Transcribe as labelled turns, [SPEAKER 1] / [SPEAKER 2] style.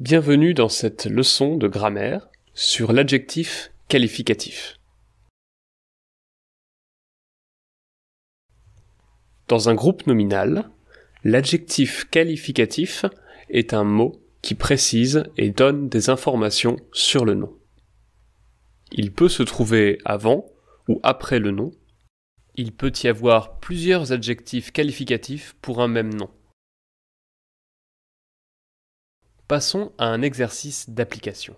[SPEAKER 1] Bienvenue dans cette leçon
[SPEAKER 2] de grammaire sur l'adjectif qualificatif.
[SPEAKER 3] Dans un groupe nominal, l'adjectif qualificatif est un mot qui précise et donne des informations sur le nom. Il peut se trouver avant ou après le nom. Il peut y avoir plusieurs adjectifs qualificatifs pour un même nom.
[SPEAKER 1] Passons à un exercice d'application.